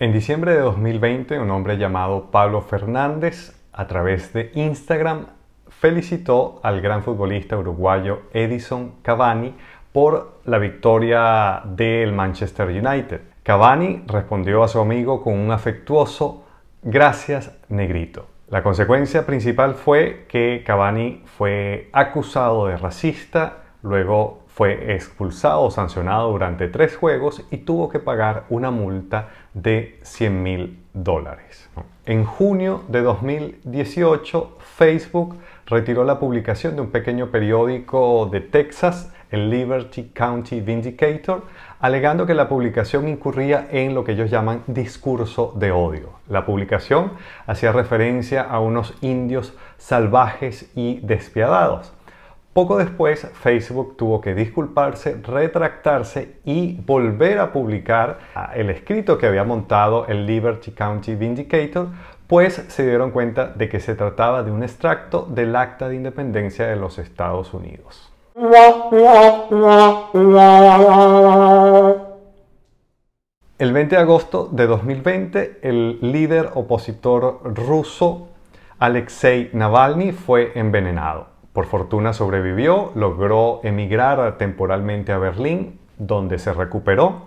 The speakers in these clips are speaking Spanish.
En diciembre de 2020, un hombre llamado Pablo Fernández, a través de Instagram, felicitó al gran futbolista uruguayo Edison Cavani por la victoria del Manchester United. Cavani respondió a su amigo con un afectuoso gracias negrito. La consecuencia principal fue que Cavani fue acusado de racista, luego fue expulsado o sancionado durante tres juegos y tuvo que pagar una multa de 100 mil dólares. En junio de 2018, Facebook retiró la publicación de un pequeño periódico de Texas, el Liberty County Vindicator, alegando que la publicación incurría en lo que ellos llaman discurso de odio. La publicación hacía referencia a unos indios salvajes y despiadados. Poco después, Facebook tuvo que disculparse, retractarse y volver a publicar ah, el escrito que había montado el Liberty County Vindicator, pues se dieron cuenta de que se trataba de un extracto del Acta de Independencia de los Estados Unidos. El 20 de agosto de 2020, el líder opositor ruso Alexei Navalny fue envenenado. Por fortuna sobrevivió, logró emigrar temporalmente a Berlín, donde se recuperó,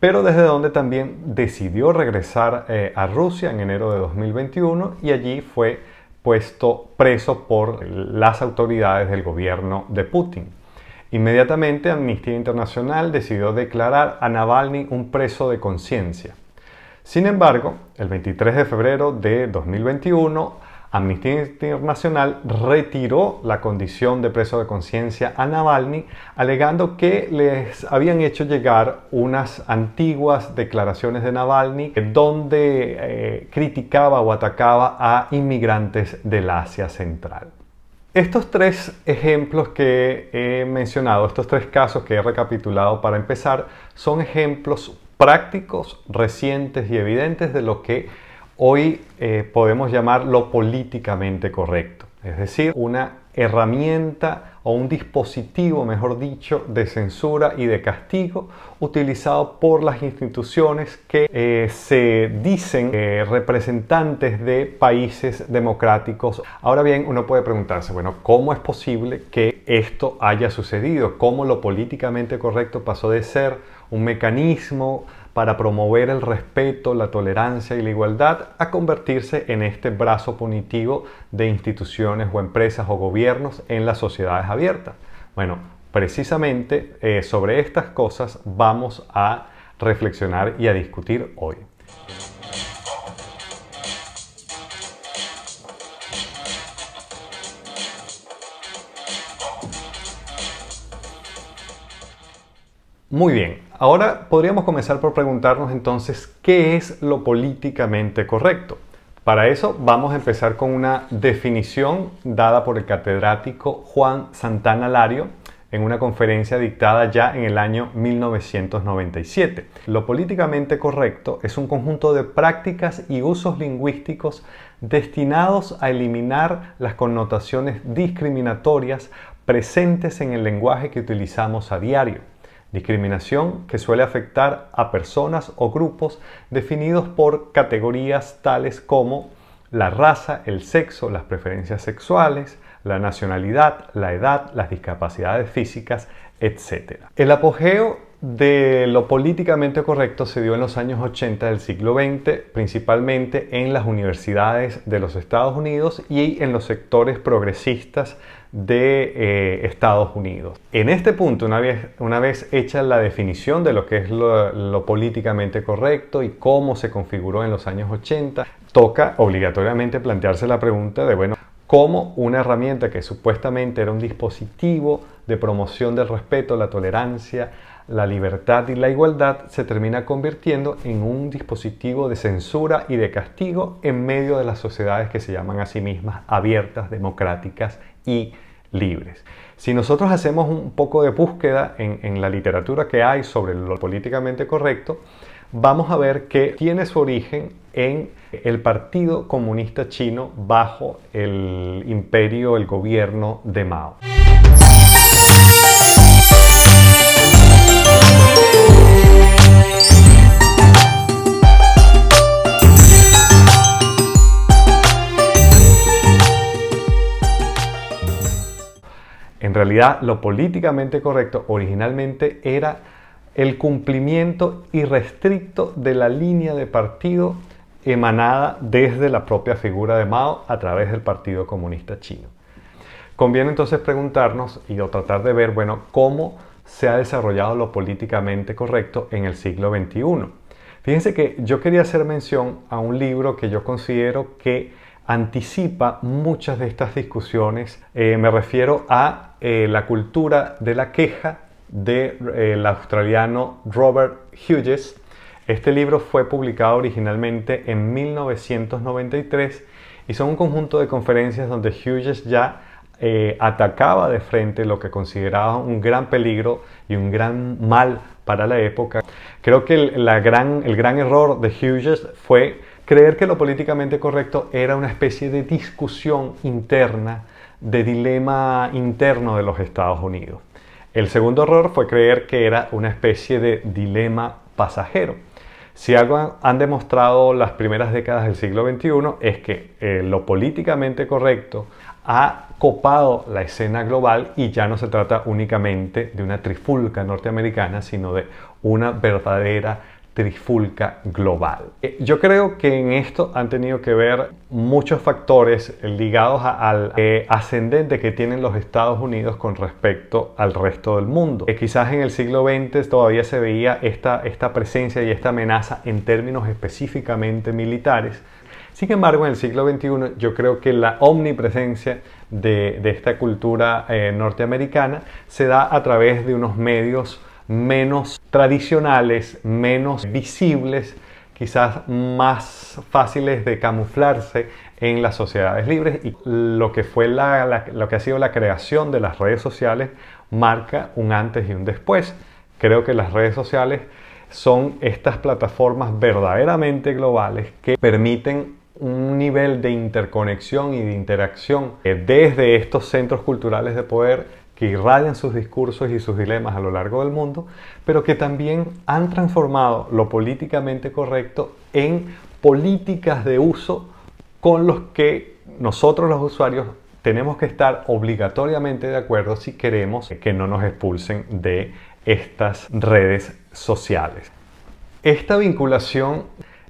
pero desde donde también decidió regresar eh, a Rusia en enero de 2021 y allí fue puesto preso por las autoridades del gobierno de Putin. Inmediatamente Amnistía Internacional decidió declarar a Navalny un preso de conciencia. Sin embargo, el 23 de febrero de 2021, Amnistía Internacional retiró la condición de preso de conciencia a Navalny, alegando que les habían hecho llegar unas antiguas declaraciones de Navalny eh, donde eh, criticaba o atacaba a inmigrantes del Asia Central. Estos tres ejemplos que he mencionado, estos tres casos que he recapitulado para empezar, son ejemplos prácticos, recientes y evidentes de lo que hoy eh, podemos llamar lo políticamente correcto, es decir, una herramienta o un dispositivo, mejor dicho, de censura y de castigo utilizado por las instituciones que eh, se dicen eh, representantes de países democráticos. Ahora bien, uno puede preguntarse, bueno, ¿cómo es posible que esto haya sucedido? ¿Cómo lo políticamente correcto pasó de ser un mecanismo para promover el respeto, la tolerancia y la igualdad a convertirse en este brazo punitivo de instituciones o empresas o gobiernos en las sociedades abiertas. Bueno, precisamente eh, sobre estas cosas vamos a reflexionar y a discutir hoy. Muy bien, Ahora podríamos comenzar por preguntarnos entonces qué es lo políticamente correcto. Para eso vamos a empezar con una definición dada por el catedrático Juan Santana Lario en una conferencia dictada ya en el año 1997. Lo políticamente correcto es un conjunto de prácticas y usos lingüísticos destinados a eliminar las connotaciones discriminatorias presentes en el lenguaje que utilizamos a diario discriminación que suele afectar a personas o grupos definidos por categorías tales como la raza, el sexo, las preferencias sexuales, la nacionalidad, la edad, las discapacidades físicas, etc. El apogeo de lo políticamente correcto se dio en los años 80 del siglo XX, principalmente en las universidades de los Estados Unidos y en los sectores progresistas de eh, Estados Unidos. En este punto, una vez, hecha la definición de lo que es lo, políticamente correcto y cómo se configuró en los años 80, toca obligatoriamente plantearse la pregunta de, bueno, cómo una herramienta que supuestamente era un dispositivo de promoción del respeto, la tolerancia, la libertad y la igualdad se termina convirtiendo en un dispositivo de censura y de castigo en medio de las sociedades que se llaman a sí mismas abiertas, democráticas libres. Si nosotros hacemos un poco de búsqueda en, la literatura que hay sobre lo políticamente correcto, vamos a ver que tiene su origen en el Partido Comunista Chino bajo el imperio, el gobierno de Mao. lo políticamente correcto originalmente era el cumplimiento irrestricto de la línea de partido emanada desde la propia figura de Mao a través del Partido Comunista Chino. Conviene entonces preguntarnos y tratar de ver, bueno, cómo se ha desarrollado lo políticamente correcto en el siglo XXI. Fíjense que yo quería hacer mención a un libro que yo considero que anticipa muchas de estas discusiones. Eh, me refiero a eh, la cultura de la queja del eh, australiano Robert Hughes. Este libro fue publicado originalmente en 1993 y son un conjunto de conferencias donde Hughes ya atacaba de frente lo que consideraba un gran peligro y un gran mal para la época. Creo que el, gran, el gran error de Hughes fue Creer que lo políticamente correcto era una especie de discusión interna, de dilema interno de los Estados Unidos. El segundo error fue creer que era una especie de dilema pasajero. Si algo han demostrado las primeras décadas del siglo XXI es que eh, lo políticamente correcto ha copado la escena global y ya no se trata únicamente de una trifulca norteamericana, sino de una verdadera trifulca global. Eh, yo creo que en esto han tenido que ver muchos factores ligados al eh, ascendente que tienen los Estados Unidos con respecto al resto del mundo. Eh, quizás en el siglo XX todavía se veía esta, esta presencia y esta amenaza en términos específicamente militares. Sin embargo, en el siglo XXI yo creo que la omnipresencia de, esta cultura norteamericana se da a través de unos medios menos tradicionales, menos visibles, quizás más fáciles de camuflarse en las sociedades libres y lo que, fue la, lo que ha sido la creación de las redes sociales marca un antes y un después. Creo que las redes sociales son estas plataformas verdaderamente globales que permiten un nivel de interconexión y de interacción eh, desde estos centros culturales de poder que irradian sus discursos y sus dilemas a lo largo del mundo, pero que también han transformado lo políticamente correcto en políticas de uso con los que nosotros los usuarios tenemos que estar obligatoriamente de acuerdo si queremos que no nos expulsen de estas redes sociales. Esta vinculación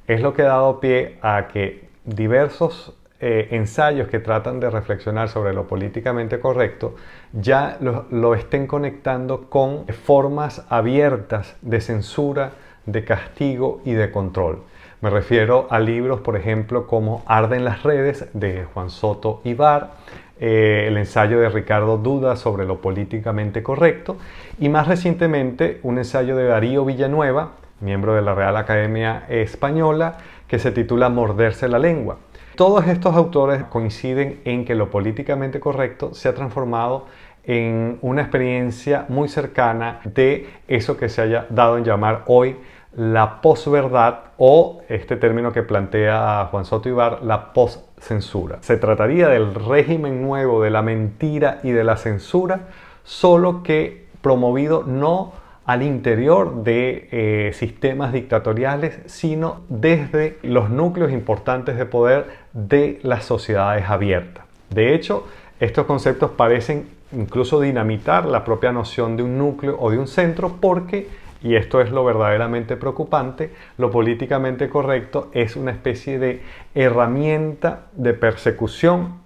es lo que ha dado pie a que diversos eh, ensayos que tratan de reflexionar sobre lo políticamente correcto ya lo, estén conectando con formas abiertas de censura, de castigo y de control. Me refiero a libros, por ejemplo, como Arden las redes de Juan Soto Ibar, eh, el ensayo de Ricardo Duda sobre lo políticamente correcto y más recientemente un ensayo de Darío Villanueva, miembro de la Real Academia Española, que se titula Morderse la lengua todos estos autores coinciden en que lo políticamente correcto se ha transformado en una experiencia muy cercana de eso que se haya dado en llamar hoy la posverdad o este término que plantea Juan Soto Ibar, la poscensura. Se trataría del régimen nuevo de la mentira y de la censura, solo que promovido no al interior de eh, sistemas dictatoriales, sino desde los núcleos importantes de poder de las sociedades abiertas. De hecho, estos conceptos parecen incluso dinamitar la propia noción de un núcleo o de un centro porque, y esto es lo verdaderamente preocupante, lo políticamente correcto es una especie de herramienta de persecución,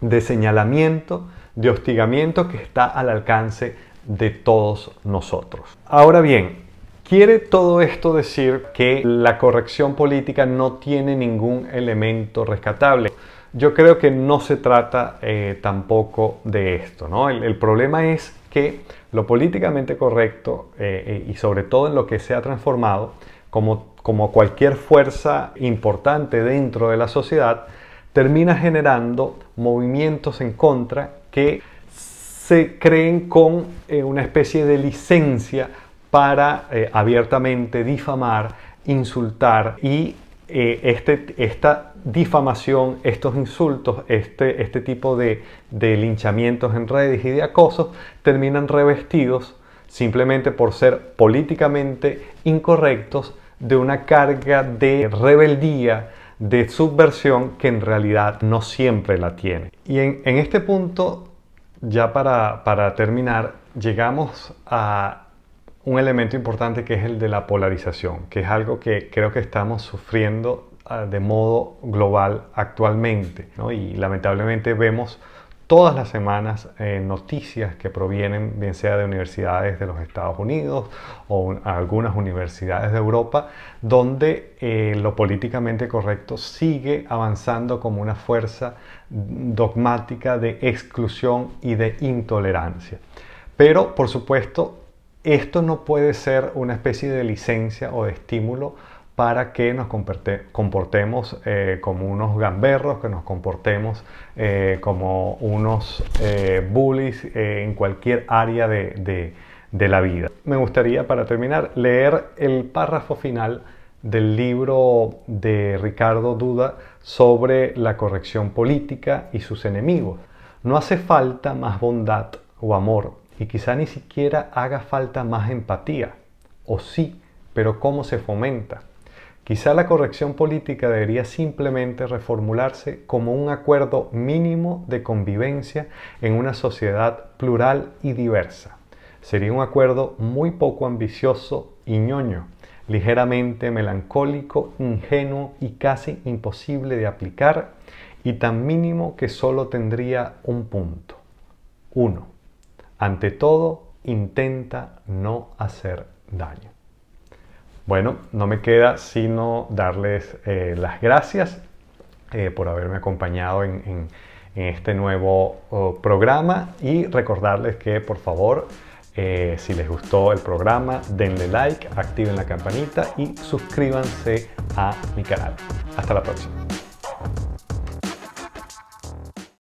de señalamiento, de hostigamiento que está al alcance de todos nosotros. Ahora bien, ¿quiere todo esto decir que la corrección política no tiene ningún elemento rescatable? Yo creo que no se trata eh, tampoco de esto, ¿no? El, problema es que lo políticamente correcto eh, eh, y sobre todo en lo que se ha transformado, como, como cualquier fuerza importante dentro de la sociedad, termina generando movimientos en contra que se creen con eh, una especie de licencia para eh, abiertamente difamar, insultar y eh, este, esta difamación, estos insultos, este, este tipo de, linchamientos en redes y de acosos terminan revestidos simplemente por ser políticamente incorrectos de una carga de rebeldía, de subversión que en realidad no siempre la tiene. Y en este punto ya para, terminar, llegamos a un elemento importante que es el de la polarización, que es algo que creo que estamos sufriendo ah, de modo global actualmente. Y lamentablemente vemos todas las semanas eh, noticias que provienen bien sea de universidades de los Estados Unidos o algunas universidades de Europa, donde eh, lo políticamente correcto sigue avanzando como una fuerza dogmática de exclusión y de intolerancia. Pero, por supuesto, esto no puede ser una especie de licencia o de estímulo para que nos comportemos eh, como unos gamberros, que nos comportemos eh, como unos eh, bullies en cualquier área de la vida. Me gustaría, para terminar, leer el párrafo final del libro de Ricardo Duda sobre la corrección política y sus enemigos. No hace falta más bondad o amor y quizá ni siquiera haga falta más empatía. O sí, pero ¿cómo se fomenta? Quizá la corrección política debería simplemente reformularse como un acuerdo mínimo de convivencia en una sociedad plural y diversa. Sería un acuerdo muy poco ambicioso y ñoño, ligeramente melancólico, ingenuo y casi imposible de aplicar y tan mínimo que solo tendría un punto. Uno, Ante todo, intenta no hacer daño. Bueno, no me queda sino darles eh, las gracias eh, por haberme acompañado en, este nuevo oh, programa y recordarles que por favor eh, si les gustó el programa, denle like, activen la campanita y suscríbanse a mi canal. Hasta la próxima.